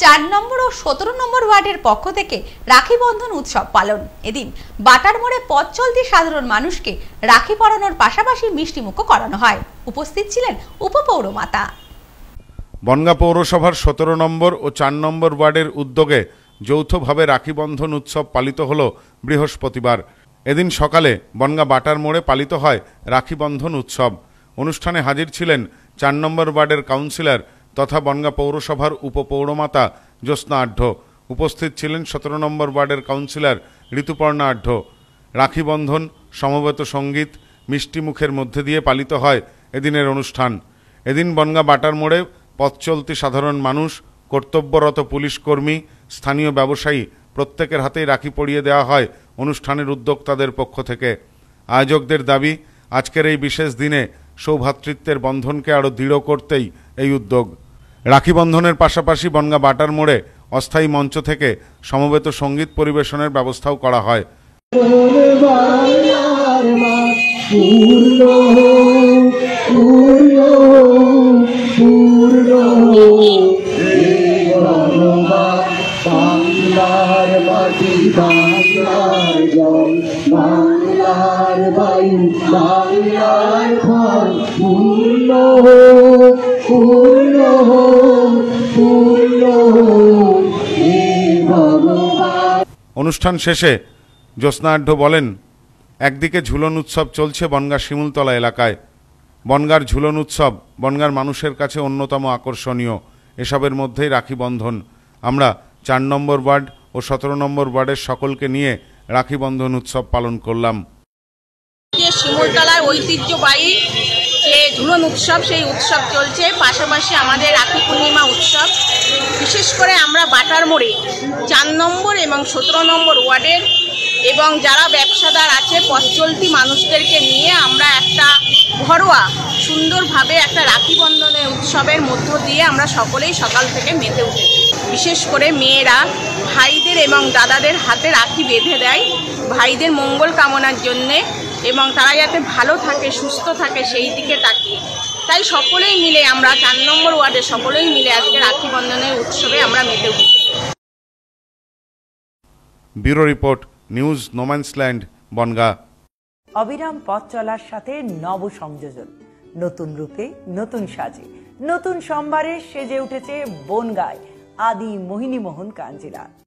চার নম্বর ও সতেরো নম্বর ওয়ার্ডের পক্ষ থেকে রাখি বন্ধন উৎসব পালন এদিন বাটার মোড়ে পথ চলতি সাধারণ মানুষকে রাখি পরানোর পাশাপাশি মিষ্টিমুখও করানো হয় উপস্থিত ছিলেন উপপৌরমাতা বনগা পৌরসভার সতেরো নম্বর ও চার নম্বর ওয়ার্ডের উদ্যোগে যৌথভাবে রাখি বন্ধন উৎসব পালিত হল বৃহস্পতিবার এদিন সকালে বনগা বাটার মোড়ে পালিত হয় রাখি বন্ধন উৎসব অনুষ্ঠানে হাজির ছিলেন চার নম্বর ওয়ার্ডের কাউন্সিলর তথা বনগা পৌরসভার উপপৌরমাতা জ্যোৎস্না আঢ্য উপস্থিত ছিলেন সতেরো নম্বর ওয়ার্ডের কাউন্সিলর ঋতুপর্ণা আঢ্য রাখিবন্ধন সমবেত সঙ্গীত মিষ্টি মুখের মধ্যে দিয়ে পালিত হয় এদিনের অনুষ্ঠান এদিন বনগা বাটার মোড়ে পথ চলতি সাধারণ মানুষ কর্তব্যরত পুলিশ কর্মী স্থানীয় ব্যবসায়ী প্রত্যেকের হাতেই রাখি পরিয়ে দেওয়া হয় অনুষ্ঠানের উদ্যোক্তাদের পক্ষ থেকে আয়োজকদের দাবি আজকের এই বিশেষ দিনে সৌভাতৃত্বের বন্ধনকে আরও দৃঢ় করতেই এই উদ্যোগ রাখি বন্ধনের পাশাপাশি বনগা বাটার মোড়ে অস্থায়ী মঞ্চ থেকে সমবেত সঙ্গীত পরিবেশনের ব্যবস্থাও করা হয় বাংলার বাংলার ফল অনুষ্ঠান শেষে জ্যোৎস্নাঢ্য বলেন একদিকে ঝুলন উৎসব চলছে বনগাঁ শিমুলতলা এলাকায় বনগাঁর ঝুলন উৎসব বনগাঁর মানুষের কাছে অন্যতম আকর্ষণীয় এসবের মধ্যেই রাখি বন্ধন আমরা চার নম্বর ওয়ার্ড ও সতেরো নম্বর ওয়ার্ডের সকলকে নিয়ে রাখি বন্ধন উৎসব পালন করলাম শিমুলতলার ঐতিহ্যবাহী ঝুলন উৎসব সেই উৎসব চলছে পাশাপাশি আমাদের রাখি পূর্ণিমা উৎসব বিশেষ করে আমরা বাটার মোড়ে চার নম্বর এবং সতেরো নম্বর ওয়ার্ডের এবং যারা ব্যবসাদার আছে পথচলতি মানুষদেরকে নিয়ে আমরা একটা ঘরোয়া সুন্দরভাবে একটা রাখি বন্ধনের উৎসবের মধ্য দিয়ে আমরা সকলেই সকাল থেকে মেতে উঠেছি বিশেষ করে মেয়েরা ভাইদের এবং দাদাদের হাতে রাখি বেঁধে দেয় ভাইদের মঙ্গল কামনার জন্যে এবং তারা যাতে ভালো থাকে সুস্থ থাকে সেই দিকে তাকিয়ে তাই সকলেই মিলে আমরা চার নম্বর ওয়ার্ডে সকলেই মিলে আজকে রাখি বন্ধনের উৎসবে আমরা মেতে উঠি bureau report news no man's land Bongaon অবিরাম পথ চলার সাথে নব সংযোজন নতুন রূপে নতুন সাজে নতুন সম্ভারে সেজে উঠেছে বনগায় আদি মোহিনী মোহন কাঞ্জিলাল